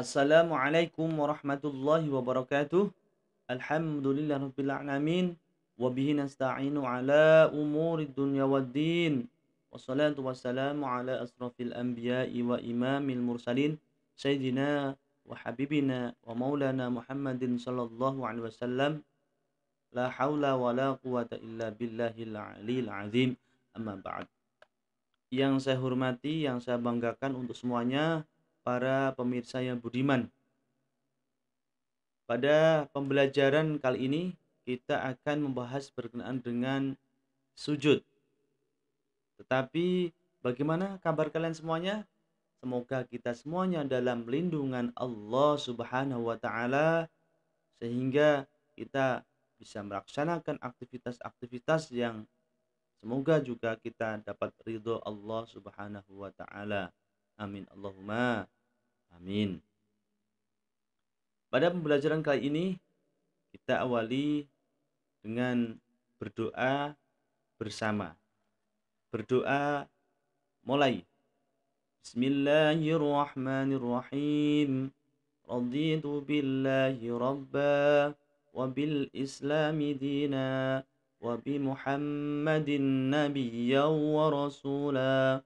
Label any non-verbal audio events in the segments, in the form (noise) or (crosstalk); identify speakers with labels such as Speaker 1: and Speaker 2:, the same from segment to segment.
Speaker 1: Assalamualaikum warahmatullahi wabarakatuh. Alhamdulillahirabbil alamin wa bihi nasta'inu ala umuri dunya waddin. Wassalatu wassalamu ala asrafil anbiya'i wa imamil mursalin sayyidina wa habibina wa maulana Muhammadin sallallahu alaihi wasallam. La haula wa la quwata illa billahil aliyil azim. Amma ba'd. Yang saya hormati, yang saya banggakan untuk semuanya, para pemirsa yang budiman. Pada pembelajaran kali ini kita akan membahas berkenaan dengan sujud. Tetapi bagaimana kabar kalian semuanya? Semoga kita semuanya dalam lindungan Allah Subhanahu wa taala sehingga kita bisa melaksanakan aktivitas-aktivitas yang semoga juga kita dapat ridho Allah Subhanahu wa taala. Amin. Allahumma. Amin. Pada pembelajaran kali ini kita awali dengan berdoa bersama. Berdoa mulai. Bismillahirrahmanirrahim. Raditu billahi rabba wa bil islami dina wa bi muhammadin nabiyya wa rasulah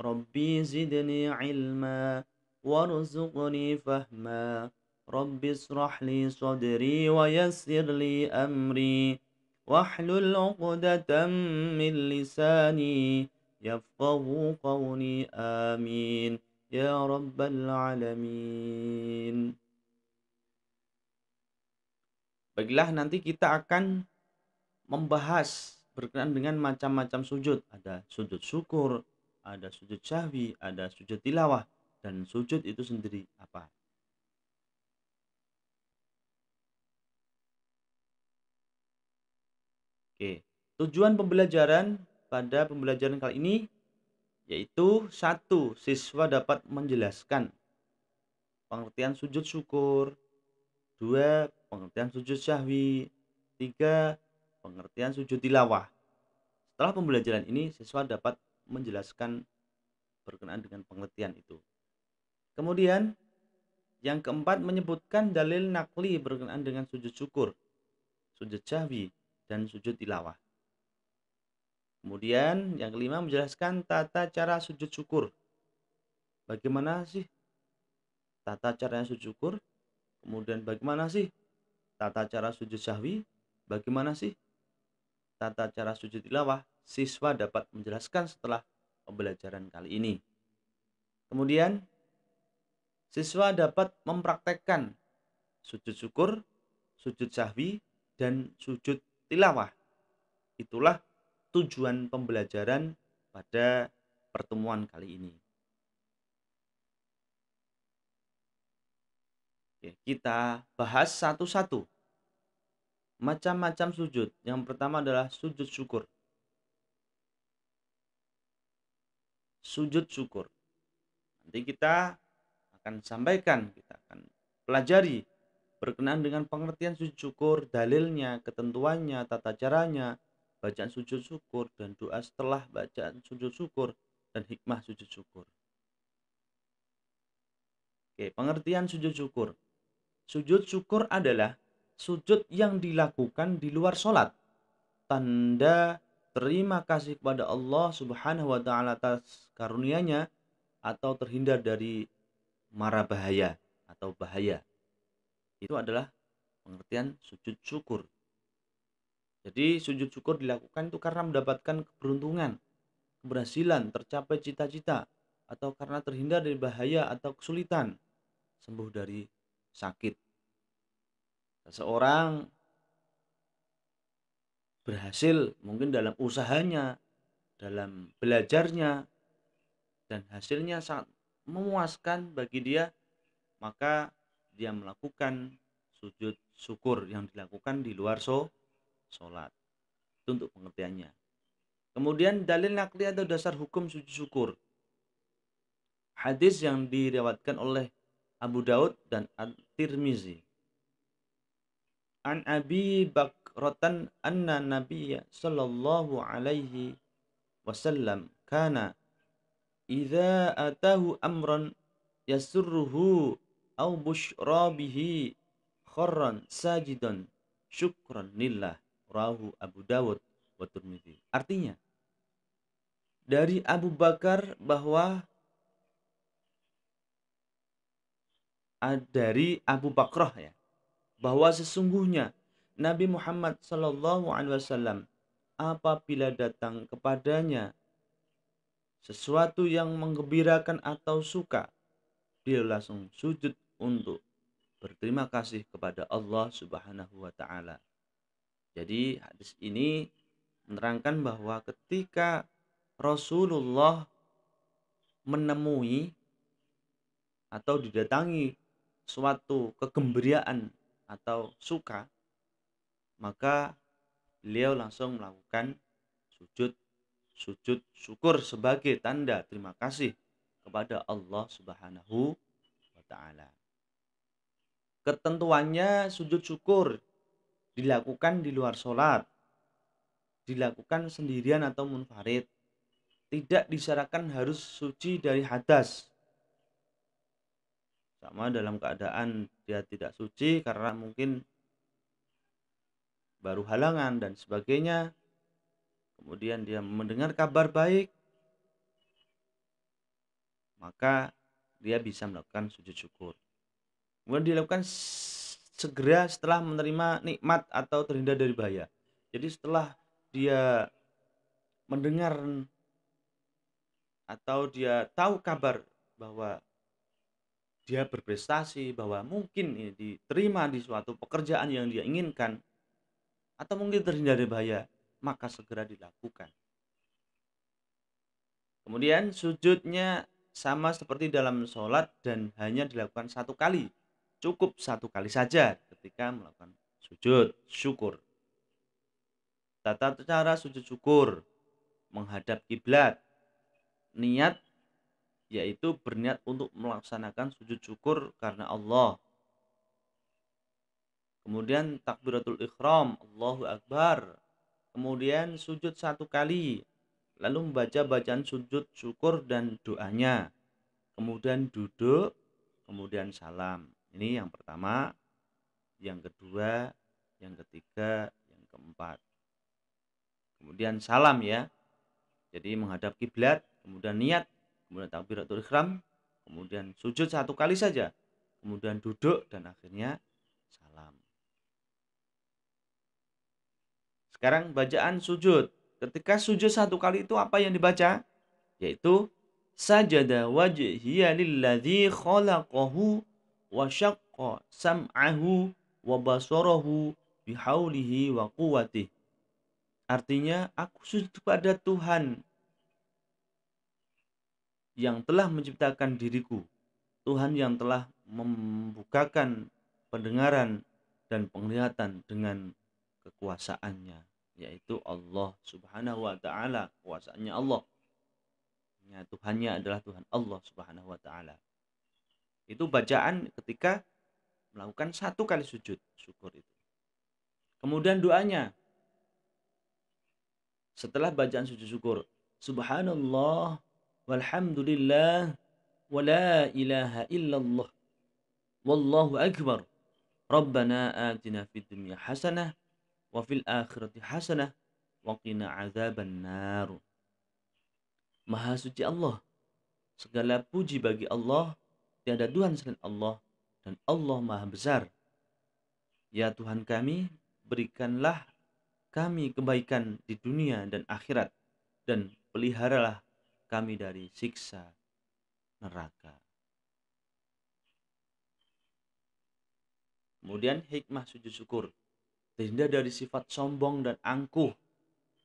Speaker 1: Rabbi zidni ilma warzuqni fahma Rabbi israh li sadri wa yassir li amri wahlul 'uqdatam min lisani yafqahu qawli amin ya rabbal alamin Baiklah nanti kita akan membahas berkenaan dengan macam-macam sujud. Ada sujud syukur, ada sujud syahwi, ada sujud tilawah, dan sujud itu sendiri apa? Oke, tujuan pembelajaran pada pembelajaran kali ini yaitu satu siswa dapat menjelaskan pengertian sujud syukur, dua pengertian sujud syahwi, tiga pengertian sujud tilawah. Setelah pembelajaran ini siswa dapat menjelaskan berkenaan dengan pengertian itu. Kemudian yang keempat menyebutkan dalil nakli berkenaan dengan sujud syukur, sujud jahwi, dan sujud tilawah. Kemudian yang kelima menjelaskan tata cara sujud syukur. Bagaimana sih tata caranya sujud syukur? Kemudian bagaimana sih tata cara sujud syahwi? Bagaimana sih tata cara sujud tilawah? siswa dapat menjelaskan setelah pembelajaran kali ini. Kemudian, siswa dapat mempraktekkan sujud syukur, sujud sahwi, dan sujud tilawah. Itulah tujuan pembelajaran pada pertemuan kali ini. Oke, kita bahas satu-satu. Macam-macam sujud. Yang pertama adalah sujud syukur. sujud syukur. Nanti kita akan sampaikan, kita akan pelajari berkenaan dengan pengertian sujud syukur, dalilnya, ketentuannya, tata caranya, bacaan sujud syukur dan doa setelah bacaan sujud syukur dan hikmah sujud syukur. Oke, pengertian sujud syukur. Sujud syukur adalah sujud yang dilakukan di luar sholat. Tanda terima kasih kepada Allah Subhanahu wa taala atas karunia-Nya atau terhindar dari mara bahaya atau bahaya. Itu adalah pengertian sujud syukur. Jadi sujud syukur dilakukan itu karena mendapatkan keberuntungan, keberhasilan, tercapai cita-cita, atau karena terhindar dari bahaya atau kesulitan, sembuh dari sakit. Seseorang berhasil mungkin dalam usahanya, dalam belajarnya, dan hasilnya sangat memuaskan bagi dia, maka dia melakukan sujud syukur yang dilakukan di luar so, sholat. Itu untuk pengertiannya. Kemudian dalil nakli atau dasar hukum sujud syukur. Hadis yang direwatkan oleh Abu Daud dan At-Tirmizi. An Abi Bak fikratan anna nabiyya sallallahu alaihi wasallam kana idza atahu amran yasurruhu aw bushra bihi kharran sajidan syukran lillah rahu Abu Dawud wa Tirmidzi artinya dari Abu Bakar bahwa dari Abu Bakrah ya bahwa sesungguhnya Nabi Muhammad SAW, Alaihi Wasallam apabila datang kepadanya sesuatu yang menggembirakan atau suka, dia langsung sujud untuk berterima kasih kepada Allah Subhanahu wa taala. Jadi hadis ini menerangkan bahwa ketika Rasulullah menemui atau didatangi suatu kegembiraan atau suka, maka beliau langsung melakukan sujud sujud syukur sebagai tanda terima kasih kepada Allah Subhanahu wa taala. Ketentuannya sujud syukur dilakukan di luar solat, dilakukan sendirian atau munfarid, tidak disyaratkan harus suci dari hadas. Sama dalam keadaan dia tidak suci karena mungkin baru halangan dan sebagainya. Kemudian dia mendengar kabar baik, maka dia bisa melakukan sujud syukur. Kemudian dilakukan segera setelah menerima nikmat atau terhindar dari bahaya. Jadi setelah dia mendengar atau dia tahu kabar bahwa dia berprestasi, bahwa mungkin ini diterima di suatu pekerjaan yang dia inginkan, atau mungkin terhindar dari bahaya, maka segera dilakukan. Kemudian sujudnya sama seperti dalam sholat dan hanya dilakukan satu kali. Cukup satu kali saja ketika melakukan sujud syukur. Tata cara sujud syukur menghadap kiblat. Niat yaitu berniat untuk melaksanakan sujud syukur karena Allah Kemudian takbiratul ikhram, Allahu Akbar. Kemudian sujud satu kali. Lalu membaca bacaan sujud syukur dan doanya. Kemudian duduk, kemudian salam. Ini yang pertama, yang kedua, yang ketiga, yang keempat. Kemudian salam ya. Jadi menghadap kiblat, kemudian niat, kemudian takbiratul ikhram, kemudian sujud satu kali saja, kemudian duduk dan akhirnya salam. Sekarang bacaan sujud. Ketika sujud satu kali itu apa yang dibaca? Yaitu sajada wajhiya lilladzi khalaqahu wa syaqqa sam'ahu wa basarahu bihaulihi wa quwwatih. Artinya aku sujud kepada Tuhan yang telah menciptakan diriku. Tuhan yang telah membukakan pendengaran dan penglihatan dengan kekuasaannya yaitu Allah Subhanahu wa taala, kuasanya Allah. Ya, Tuhannya adalah Tuhan Allah Subhanahu wa taala. Itu bacaan ketika melakukan satu kali sujud syukur itu. Kemudian doanya. Setelah bacaan sujud syukur, subhanallah walhamdulillah wala ilaha illallah wallahu akbar. Rabbana atina fid dunya hasanah wa fil akhirati hasanah wa qina azaban nar. Maha suci Allah. Segala puji bagi Allah, tiada Tuhan selain Allah dan Allah Maha besar. Ya Tuhan kami, berikanlah kami kebaikan di dunia dan akhirat dan peliharalah kami dari siksa neraka. Kemudian hikmah sujud syukur terhindar dari sifat sombong dan angkuh,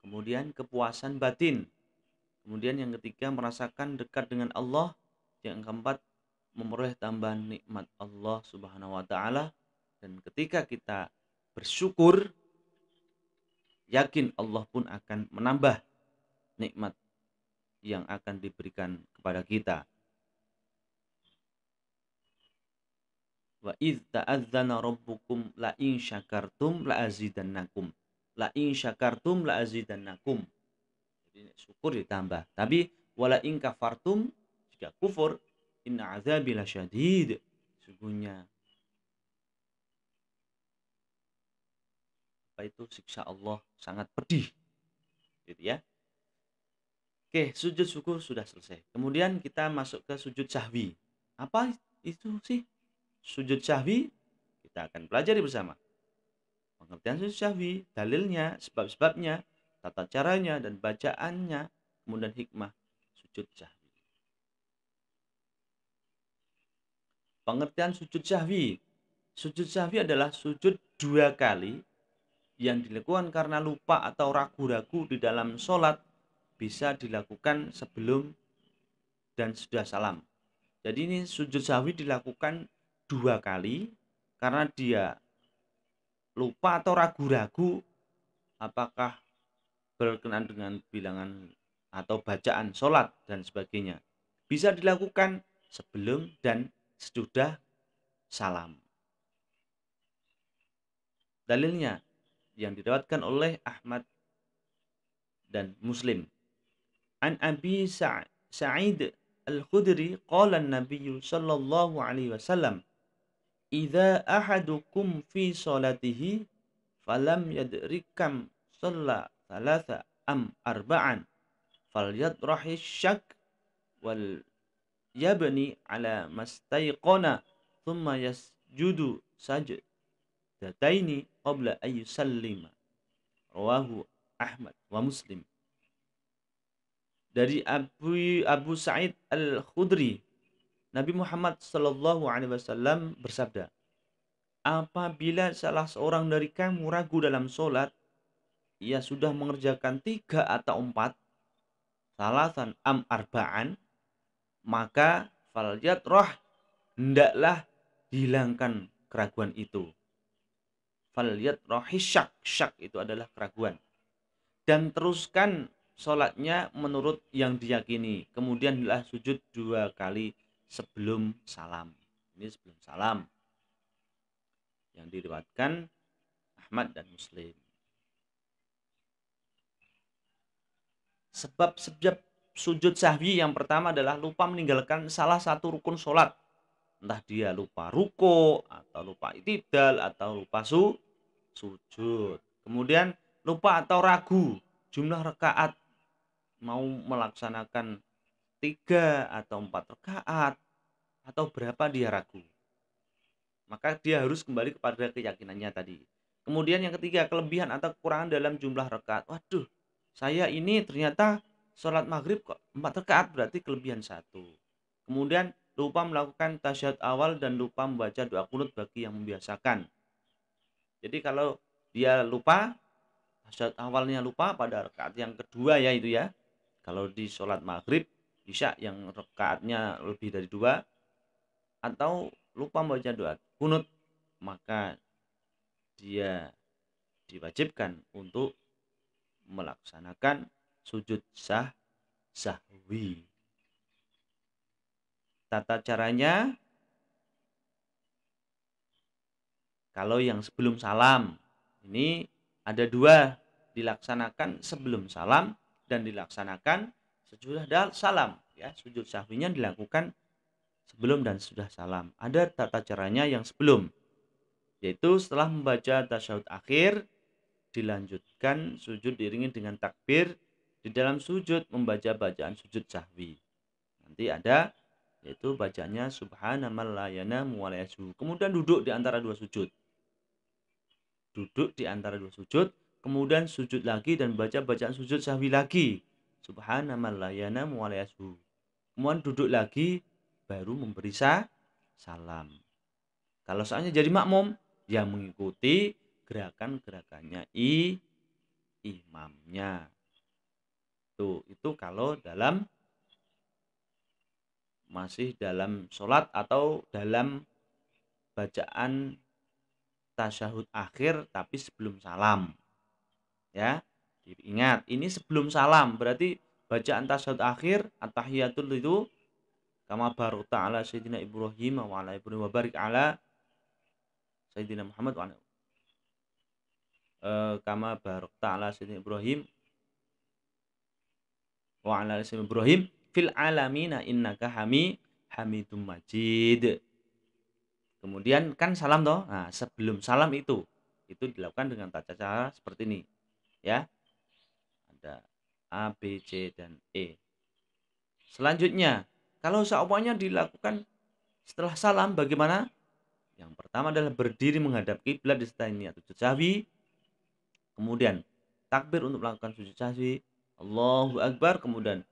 Speaker 1: kemudian kepuasan batin, kemudian yang ketiga merasakan dekat dengan Allah, yang keempat memperoleh tambahan nikmat Allah Subhanahu wa taala dan ketika kita bersyukur yakin Allah pun akan menambah nikmat yang akan diberikan kepada kita. wa id ta'adzana rabbukum la in syakartum la azidannakum la in syakartum la azidannakum jadi syukur ditambah tapi wala in kafartum jika kufur inna azabi lasyadid sungguhnya apa itu siksa Allah sangat pedih gitu ya Oke, sujud syukur sudah selesai. Kemudian kita masuk ke sujud sahwi. Apa itu sih? sujud syahwi kita akan pelajari bersama. Pengertian sujud syahwi, dalilnya, sebab-sebabnya, tata caranya dan bacaannya, kemudian hikmah sujud syahwi. Pengertian sujud syahwi. Sujud syahwi adalah sujud dua kali yang dilakukan karena lupa atau ragu-ragu di dalam sholat bisa dilakukan sebelum dan sudah salam. Jadi ini sujud sahwi dilakukan dua kali karena dia lupa atau ragu-ragu apakah berkenan dengan bilangan atau bacaan sholat dan sebagainya. Bisa dilakukan sebelum dan sesudah salam. Dalilnya yang didapatkan oleh Ahmad dan Muslim. An Abi Sa'id Al-Khudri qala Nabi sallallahu alaihi wasallam إذا أحدكم في صلاته فلم يدرك كم صلى ثلاثة أم أربعا فليطرح الشك وليبني على ما استيقن ثم يسجد سجدتين قبل أن يسلم رواه أحمد ومسلم Dari Abu Abu Sa'id Al-Khudri Nabi Muhammad Shallallahu Alaihi Wasallam bersabda, apabila salah seorang dari kamu ragu dalam sholat, ia sudah mengerjakan tiga atau empat, salasan am arbaan, maka faljat roh, hendaklah hilangkan keraguan itu. Faljat roh syak, syak itu adalah keraguan. Dan teruskan sholatnya menurut yang diyakini. Kemudian sujud dua kali sebelum salam. Ini sebelum salam. Yang diriwatkan Ahmad dan Muslim. Sebab-sebab sujud sahwi yang pertama adalah lupa meninggalkan salah satu rukun solat Entah dia lupa ruko, atau lupa itidal, atau lupa su, sujud. Kemudian lupa atau ragu jumlah rekaat mau melaksanakan tiga atau empat rakaat atau berapa dia ragu maka dia harus kembali kepada keyakinannya tadi kemudian yang ketiga kelebihan atau kekurangan dalam jumlah rakaat waduh saya ini ternyata sholat maghrib kok empat rakaat berarti kelebihan satu kemudian lupa melakukan tasyahud awal dan lupa membaca doa kunut bagi yang membiasakan jadi kalau dia lupa tasyahud awalnya lupa pada rakaat yang kedua ya itu ya kalau di sholat maghrib isya yang rekatnya lebih dari dua atau lupa membaca doa kunut maka dia diwajibkan untuk melaksanakan sujud sah sahwi tata caranya kalau yang sebelum salam ini ada dua dilaksanakan sebelum salam dan dilaksanakan sesudah salam ya sujud sahwinya dilakukan sebelum dan sudah salam ada tata caranya yang sebelum yaitu setelah membaca tasyahud akhir dilanjutkan sujud diiringi dengan takbir di dalam sujud membaca bacaan sujud sahwi nanti ada yaitu bacaannya subhanamallayana muwalayasu kemudian duduk di antara dua sujud duduk di antara dua sujud kemudian sujud lagi dan baca bacaan sujud sahwi lagi subhanamallah yanamu alayashu kemudian duduk lagi baru memberi salam kalau soalnya jadi makmum ya mengikuti gerakan-gerakannya i imamnya tuh itu kalau dalam masih dalam sholat atau dalam bacaan tasyahud akhir tapi sebelum salam ya ingat, ini sebelum salam. Berarti bacaan tasyahud akhir at-tahiyatul itu kama baru ta'ala sayyidina Ibrahim wa ala Ibrahim wa barik ala sayyidina Muhammad wa ala uh, kama barokta ta'ala sayyidina Ibrahim wa ala sayyidina Ibrahim fil alamina innaka hami hamidum majid. Kemudian kan salam toh. Nah, sebelum salam itu itu dilakukan dengan tata cara seperti ini. Ya ada A, B, C, dan E. Selanjutnya, kalau seumpamanya dilakukan setelah salam bagaimana? Yang pertama adalah berdiri menghadap kiblat di setelah ini atau cecawi. Kemudian takbir untuk melakukan sujud sahwi. Allahu Akbar. Kemudian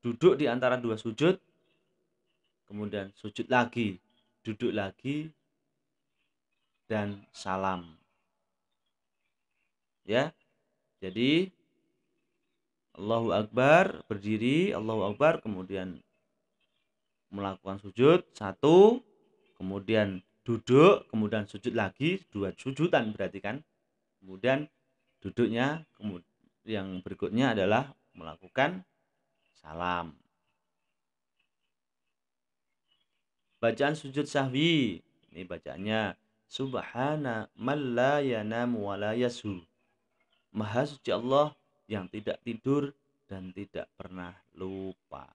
Speaker 1: duduk di antara dua sujud. Kemudian sujud lagi. Duduk lagi. Dan salam. Ya. Jadi Allahu Akbar, berdiri, Allahu Akbar, kemudian melakukan sujud satu, kemudian duduk, kemudian sujud lagi dua sujudan berarti kan. Kemudian duduknya kemudian yang berikutnya adalah melakukan salam. Bacaan sujud sahwi. Ini bacanya Subhana malla yanamu wa la yasu. Maha suci Allah yang tidak tidur dan tidak pernah lupa.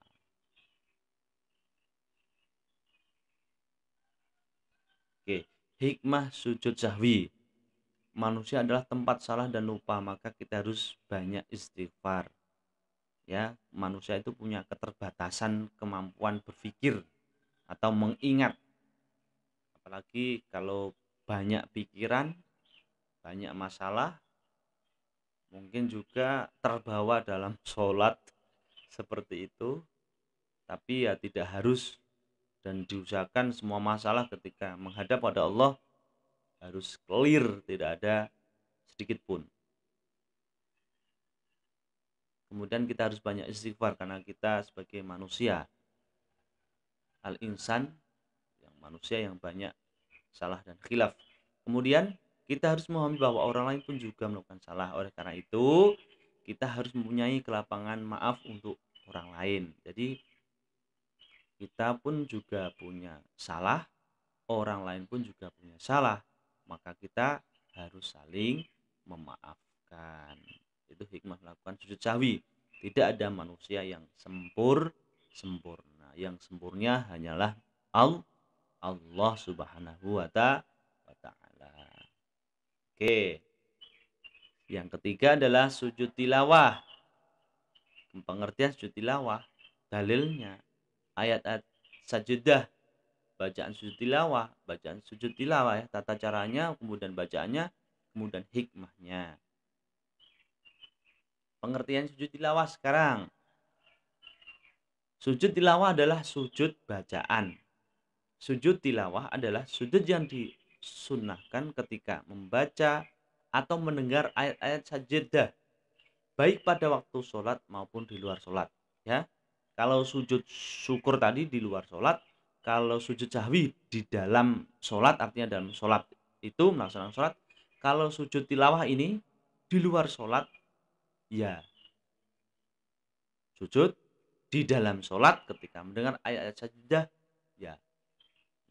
Speaker 1: Oke, hikmah sujud sahwi. Manusia adalah tempat salah dan lupa, maka kita harus banyak istighfar. Ya, manusia itu punya keterbatasan kemampuan berpikir atau mengingat. Apalagi kalau banyak pikiran, banyak masalah, mungkin juga terbawa dalam (laughs) sholat seperti itu tapi ya tidak harus dan diusahakan semua masalah ketika menghadap pada Allah harus clear tidak ada sedikit pun kemudian kita harus banyak istighfar karena kita sebagai manusia al insan yang manusia yang banyak salah dan khilaf kemudian kita harus memahami bahwa orang lain pun juga melakukan salah. Oleh karena itu, kita harus mempunyai kelapangan maaf untuk orang lain. Jadi kita pun juga punya salah, orang lain pun juga punya salah. Maka kita harus saling memaafkan. Itu hikmah melakukan sujud sawi Tidak ada manusia yang sempur sempurna. Yang sempurna hanyalah Allah Allah Subhanahu wa taala Oke. Yang ketiga adalah sujud tilawah. Pengertian sujud tilawah, dalilnya ayat-ayat sajudah bacaan sujud tilawah, bacaan sujud tilawah ya, tata caranya, kemudian bacaannya, kemudian hikmahnya. Pengertian sujud tilawah sekarang. Sujud tilawah adalah sujud bacaan. Sujud tilawah adalah sujud yang di disunahkan ketika membaca atau mendengar ayat-ayat sajadah baik pada waktu sholat maupun di luar sholat ya kalau sujud syukur tadi di luar sholat kalau sujud sahwi di dalam sholat artinya dalam sholat itu melaksanakan sholat kalau sujud tilawah ini di luar sholat ya sujud di dalam sholat ketika mendengar ayat-ayat sajadah ya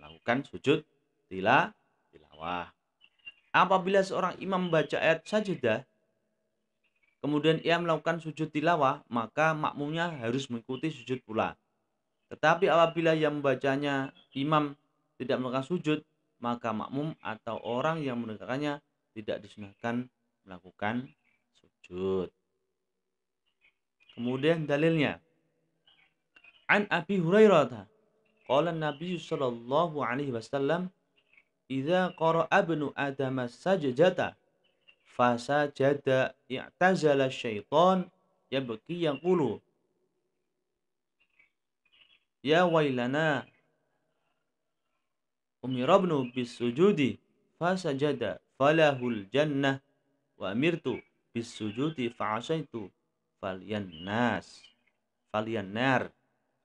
Speaker 1: lakukan sujud tilawah tilawah. Apabila seorang imam membaca ayat sajadah, kemudian ia melakukan sujud tilawah, maka makmumnya harus mengikuti sujud pula. Tetapi apabila yang membacanya imam tidak melakukan sujud, maka makmum atau orang yang mendengarkannya tidak disunahkan melakukan sujud. Kemudian dalilnya. An Abi Hurairah Qala Nabi sallallahu alaihi wasallam Idza qara'a ibnu Adam sajdata fasajada i'tazala syaitan yabki yaqulu Ya wailana umirabnu bisujudi jada falahul jannah wa amirtu bisujudi fa'asaitu falian nas falian nar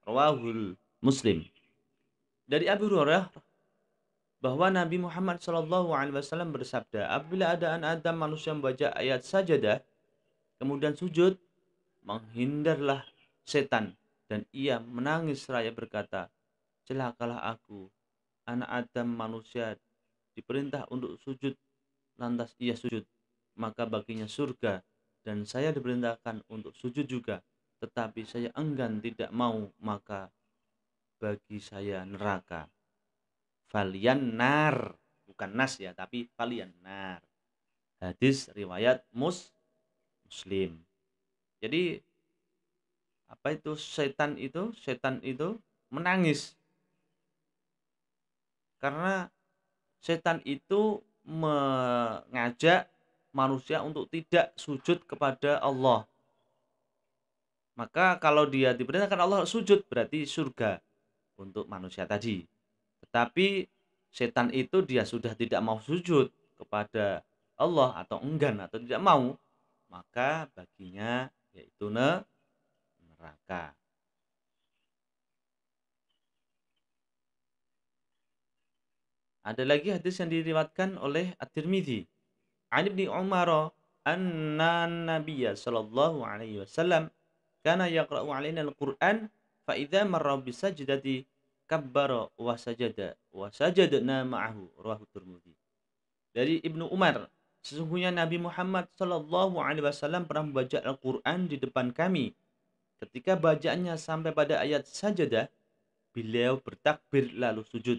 Speaker 1: rawahul muslim dari Abu Hurairah bahwa Nabi Muhammad SAW bersabda, apabila ada anak Adam manusia membaca ayat sajadah, kemudian sujud, menghindarlah setan. Dan ia menangis raya berkata, celakalah aku, anak Adam manusia diperintah untuk sujud, lantas ia sujud, maka baginya surga, dan saya diperintahkan untuk sujud juga, tetapi saya enggan tidak mau, maka bagi saya neraka. Falian nar. Bukan nas ya, tapi falian nar. Hadis riwayat mus muslim. Jadi apa itu setan itu? Setan itu menangis. Karena setan itu mengajak manusia untuk tidak sujud kepada Allah. Maka kalau dia diperintahkan Allah sujud berarti surga untuk manusia tadi. Tapi setan itu dia sudah tidak mau sujud kepada Allah atau enggan atau tidak mau, maka baginya yaitu neraka. Ada lagi hadis yang diriwatkan oleh At-Tirmidzi. Ali bin Umar anna Nabi sallallahu alaihi wasallam kana yaqra'u alaina al-Qur'an fa idza marra bi sajdati kabbara wa sajada wa sajadna ma'ahu rawahu Tirmidzi. Dari Ibnu Umar, sesungguhnya Nabi Muhammad sallallahu alaihi wasallam pernah membaca Al-Qur'an di depan kami. Ketika bacaannya sampai pada ayat sajadah, beliau bertakbir lalu sujud.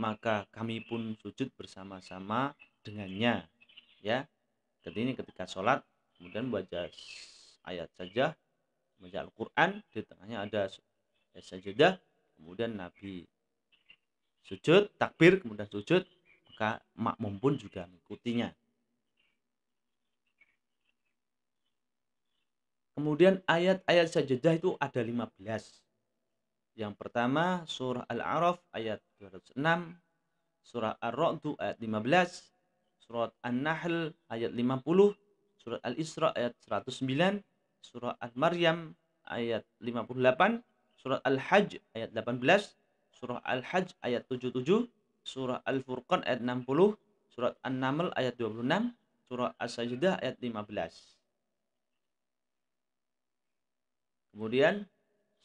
Speaker 1: Maka kami pun sujud bersama-sama dengannya. Ya. Ketika ini ketika sholat, kemudian baca ayat saja, baca Al-Quran, di tengahnya ada ayat sajadah, kemudian Nabi sujud takbir kemudian sujud maka makmum pun juga mengikutinya kemudian ayat-ayat sajadah itu ada 15 yang pertama surah Al-Araf ayat 206 surah Ar-Ra'd ayat 15 surah An-Nahl ayat 50 surah Al-Isra ayat 109 surah Al-Maryam ayat 58 Surah Al-Hajj ayat 18, Surah Al-Hajj ayat 77, Surah Al-Furqan ayat 60, Surah An-Naml ayat 26, Surah As-Sajdah ayat 15. Kemudian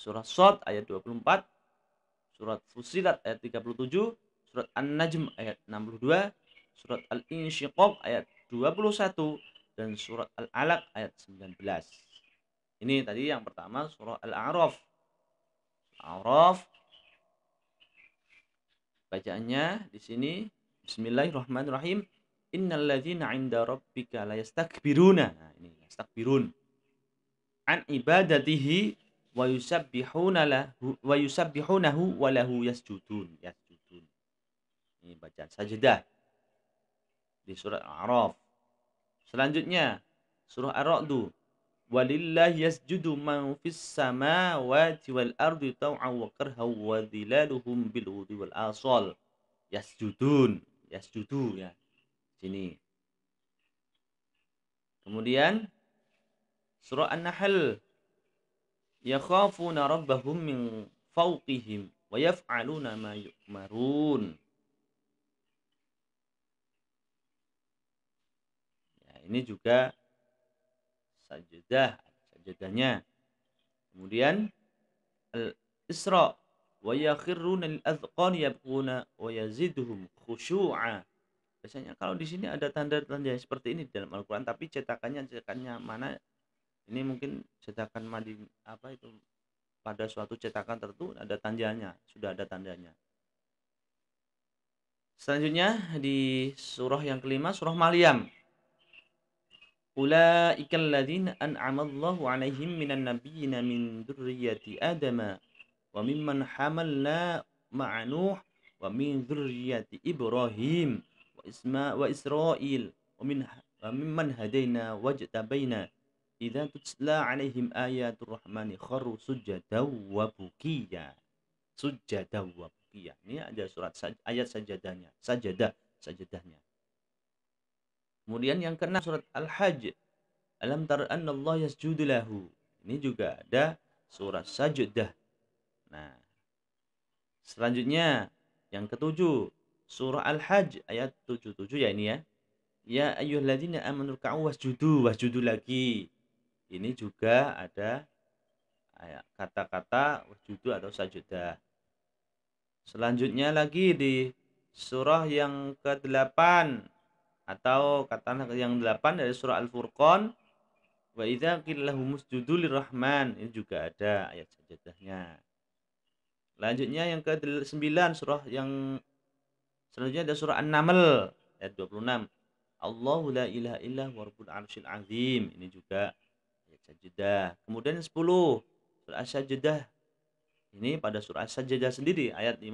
Speaker 1: surah Sot ayat 24, surat Fusilat ayat 37, surat An-Najm ayat 62, surat Al-Insyiqaq ayat 21 dan surat Al-Alaq ayat 19. Ini tadi yang pertama surah Al-A'raf Araf. Bacaannya di sini Bismillahirrahmanirrahim. Innal ladzina 'inda rabbika la yastakbiruna. Nah, ini yastakbirun. An ibadatihi wa yusabbihuna lahu wa yusabbihunahu wa lahu yasjudun. Yasjudun. Ini bacaan sajadah di surat Araf. Selanjutnya surah Ar-Ra'd Walillah yasjudu man fis samawati wal ardi taw'an wa karhan wa dhilaluhum bil wudhi wal asal. Yasjudun, yasjudu ya. Sini. Kemudian surah An-Nahl yakhafuna rabbahum min fawqihim wa yaf'aluna ma yu'marun. Ya, ini juga sajadah sajadahnya kemudian al isra wa yakhiruna Al azqan yabquna wa yaziduhum khusyu'a biasanya kalau di sini ada tanda-tanda seperti ini dalam Al-Qur'an tapi cetakannya cetakannya mana ini mungkin cetakan Madin apa itu pada suatu cetakan tertentu ada tandanya sudah ada tandanya selanjutnya di surah yang kelima surah Maryam Ulaikal ladzina an'amallahu 'alaihim minan nabiyyina min dzurriyyati Adam wa mimman hamalna ma'a Nuh wa min dzurriyyati Ibrahim wa Isma wa Israil wa min wa mimman hadaina wajtabaina idza tutla 'alaihim ayatul rahmani kharru sujadaw wa bukiya sujadaw wa bukiya ini ada surat ayat sajadahnya sajadah sajadahnya Kemudian yang keenam surat Al-Hajj. Alam tar Allah yasjudu lahu. Ini juga ada surat Sajdah. Nah, selanjutnya yang ketujuh surah Al-Hajj ayat 77 ya ini ya. Ya ayyuhalladzina amanu ruk'u wasjudu wasjudu lagi. Ini juga ada eh, kata-kata wasjudu atau sajdah. Selanjutnya lagi di surah yang ke-8 atau kata yang delapan dari surah Al-Furqan wa idza qillahum usjudu lirrahman ini juga ada ayat sajadahnya lanjutnya yang ke-9 surah yang selanjutnya ada surah An-Naml ayat 26. Allahu la ilaha illa huwa rabbul arsyil azim. Ini juga ayat sajadah. Kemudian 10 surah As-Sajdah. Ini pada surah As-Sajdah sendiri ayat 15.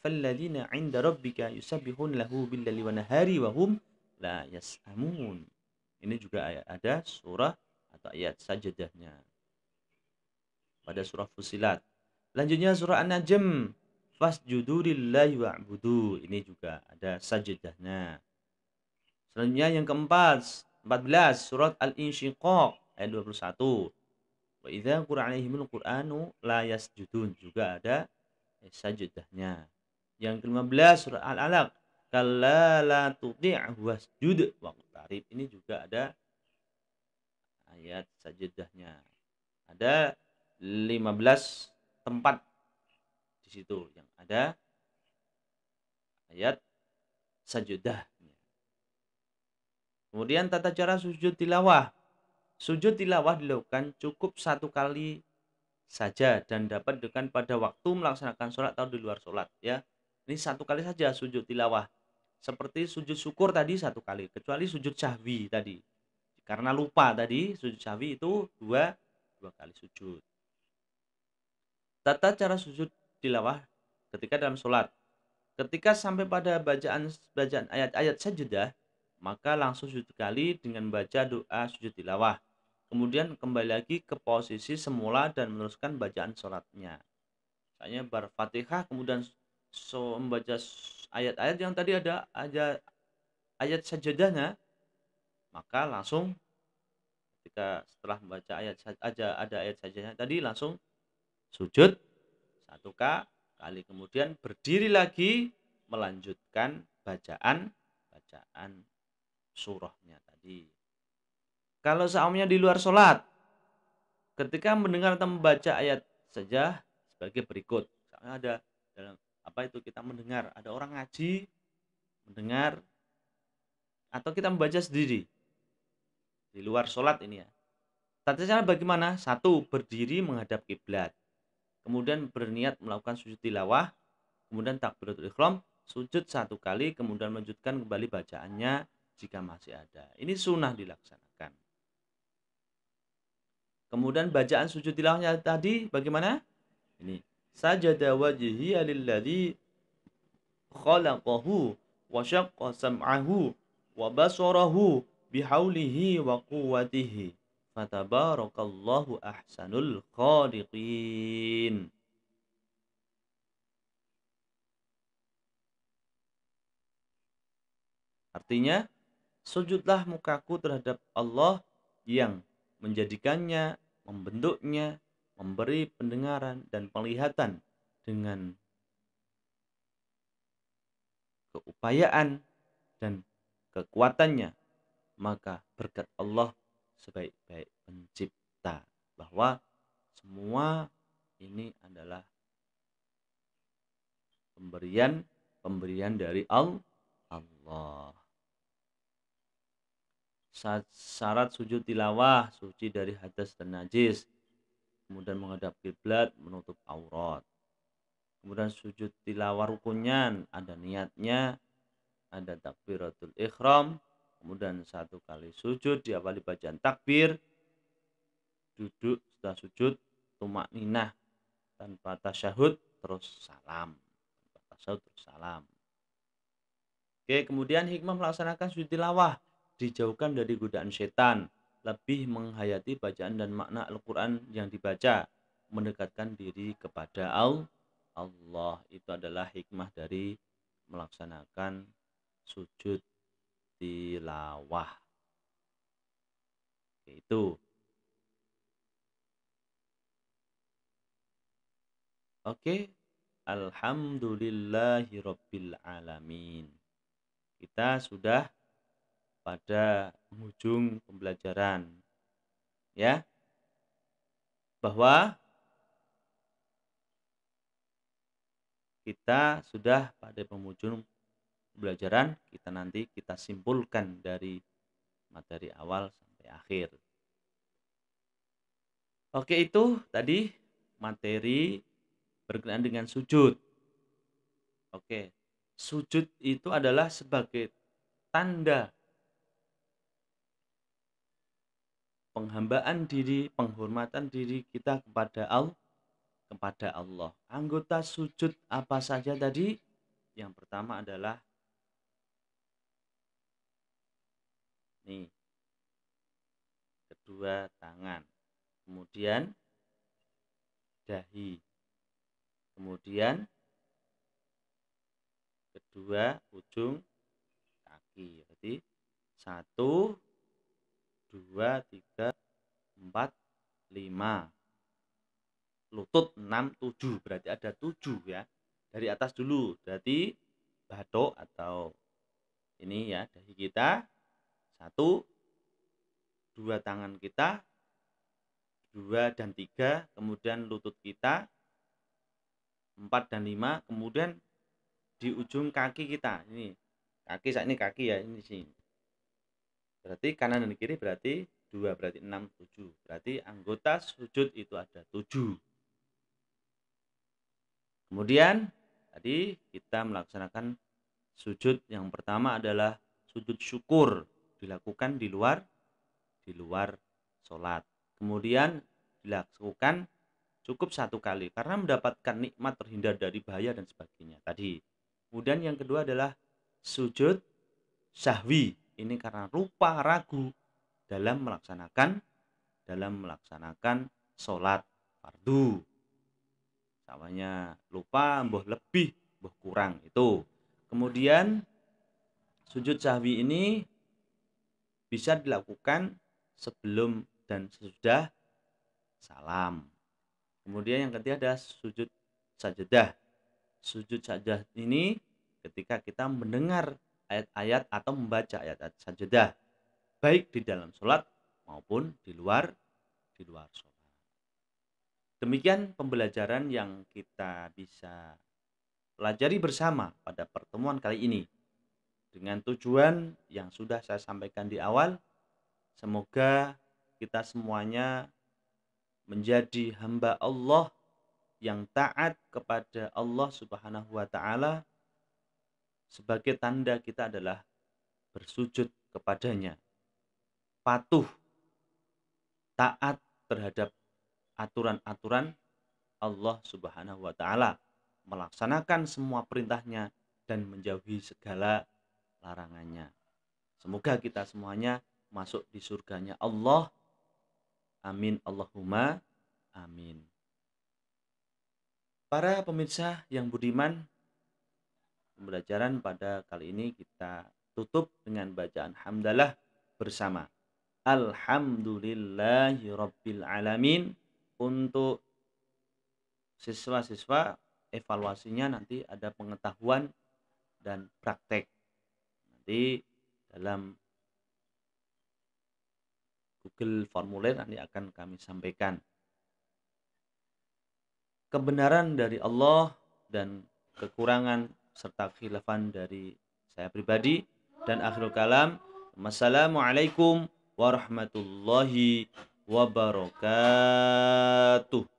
Speaker 1: فَالَّذِينَ عِنْدَ رَبِّكَ يُسَبِّحُونَ لَهُ بِاللَّيْلِ وَنَهَارِ وَهُمْ لَا يَسْأَمُونَ Ini juga ada surah atau ayat sajadahnya. Pada surah Fusilat. Lanjutnya surah An-Najm. fasjudurillahi lillahi wa'budu. Ini juga ada sajadahnya. Selanjutnya yang keempat, 14 surat Al-Insyiqaq ayat 21. Wa idza qur'anihimul qur'anu la yasjudun juga ada sajadahnya. Yang ke-15 surah Al-Alaq. Kalla la tuti' wasjud waqtarib. Ini juga ada ayat sajadahnya. Ada 15 tempat di situ yang ada ayat sajadah. Kemudian tata cara sujud tilawah. Sujud tilawah dilakukan cukup satu kali saja dan dapat dilakukan pada waktu melaksanakan sholat atau di luar sholat ya ini satu kali saja sujud tilawah. Seperti sujud syukur tadi satu kali, kecuali sujud syahwi tadi. Karena lupa tadi sujud syahwi itu dua dua kali sujud. Tata cara sujud tilawah ketika dalam sholat. Ketika sampai pada bacaan bacaan ayat-ayat sajadah, maka langsung sujud kali dengan baca doa sujud tilawah. Kemudian kembali lagi ke posisi semula dan meneruskan bacaan sholatnya. Misalnya berfatihah kemudian so membaca ayat-ayat yang tadi ada aja ayat sajadahnya maka langsung ketika setelah membaca ayat saja ada ayat sajadahnya tadi langsung sujud satu k kali kemudian berdiri lagi melanjutkan bacaan bacaan surahnya tadi kalau seumumnya di luar sholat ketika mendengar atau membaca ayat saja sebagai berikut ada dalam apa itu kita mendengar ada orang ngaji mendengar atau kita membaca sendiri di luar sholat ini ya tata bagaimana satu berdiri menghadap kiblat kemudian berniat melakukan sujud tilawah kemudian takbiratul ikhram sujud satu kali kemudian melanjutkan kembali bacaannya jika masih ada ini sunnah dilaksanakan kemudian bacaan sujud tilawahnya tadi bagaimana ini sajada wajhiya alilladhi khalaqahu wa syaqqa sam'ahu wa basarahu bihaulihi wa quwwatihi fatabarakallahu ahsanul khaliqin Artinya, sujudlah mukaku terhadap Allah yang menjadikannya, membentuknya, memberi pendengaran dan penglihatan dengan keupayaan dan kekuatannya, maka berkat Allah sebaik-baik pencipta bahwa semua ini adalah pemberian pemberian dari Allah. Syarat sujud tilawah suci dari hadas dan najis kemudian menghadap kiblat menutup aurat kemudian sujud tilawah rukunnya ada niatnya ada takbiratul ikhram kemudian satu kali sujud diawali bacaan takbir duduk setelah sujud tumak ninah tanpa tasyahud terus salam tanpa tasyahud terus salam oke kemudian hikmah melaksanakan sujud tilawah dijauhkan dari godaan setan lebih menghayati bacaan dan makna Al-Quran yang dibaca, mendekatkan diri kepada Allah. Itu adalah hikmah dari melaksanakan sujud tilawah. Itu. Oke, Alhamdulillahirobbilalamin. alamin. Kita sudah pada ujung pembelajaran. Ya. Bahwa kita sudah pada penghujung pembelajaran, kita nanti kita simpulkan dari materi awal sampai akhir. Oke, itu tadi materi berkenaan dengan sujud. Oke, sujud itu adalah sebagai tanda penghambaan diri, penghormatan diri kita kepada Allah, kepada Allah. Anggota sujud apa saja tadi? Yang pertama adalah nih. Kedua tangan. Kemudian dahi. Kemudian kedua ujung kaki. berarti satu 2, 3, 4, 5 lutut 6, 7 berarti ada 7 ya dari atas dulu berarti batuk atau ini ya dahi kita satu dua tangan kita dua dan tiga kemudian lutut kita empat dan lima kemudian di ujung kaki kita ini kaki saat ini kaki ya ini sini berarti kanan dan kiri berarti dua berarti enam tujuh berarti anggota sujud itu ada tujuh kemudian tadi kita melaksanakan sujud yang pertama adalah sujud syukur dilakukan di luar di luar sholat kemudian dilakukan cukup satu kali karena mendapatkan nikmat terhindar dari bahaya dan sebagainya tadi kemudian yang kedua adalah sujud sahwi ini karena rupa ragu dalam melaksanakan dalam melaksanakan sholat fardu namanya lupa mbah lebih mbah kurang itu kemudian sujud sahwi ini bisa dilakukan sebelum dan sesudah salam kemudian yang ketiga ada sujud sajadah sujud sajadah ini ketika kita mendengar ayat-ayat atau membaca ayat-ayat sajadah baik di dalam sholat maupun di luar di luar sholat. Demikian pembelajaran yang kita bisa pelajari bersama pada pertemuan kali ini dengan tujuan yang sudah saya sampaikan di awal. Semoga kita semuanya menjadi hamba Allah yang taat kepada Allah Subhanahu wa taala sebagai tanda kita adalah bersujud kepadanya, patuh, taat terhadap aturan-aturan Allah Subhanahu wa Ta'ala, melaksanakan semua perintahnya dan menjauhi segala larangannya. Semoga kita semuanya masuk di surganya Allah. Amin Allahumma amin. Para pemirsa yang budiman, pembelajaran pada kali ini kita tutup dengan bacaan hamdalah bersama. Alhamdulillahi Alamin untuk siswa-siswa evaluasinya nanti ada pengetahuan dan praktek. Nanti dalam Google formulir nanti akan kami sampaikan. Kebenaran dari Allah dan kekurangan serta khilafan dari saya pribadi dan akhirul kalam Wassalamualaikum warahmatullahi wabarakatuh.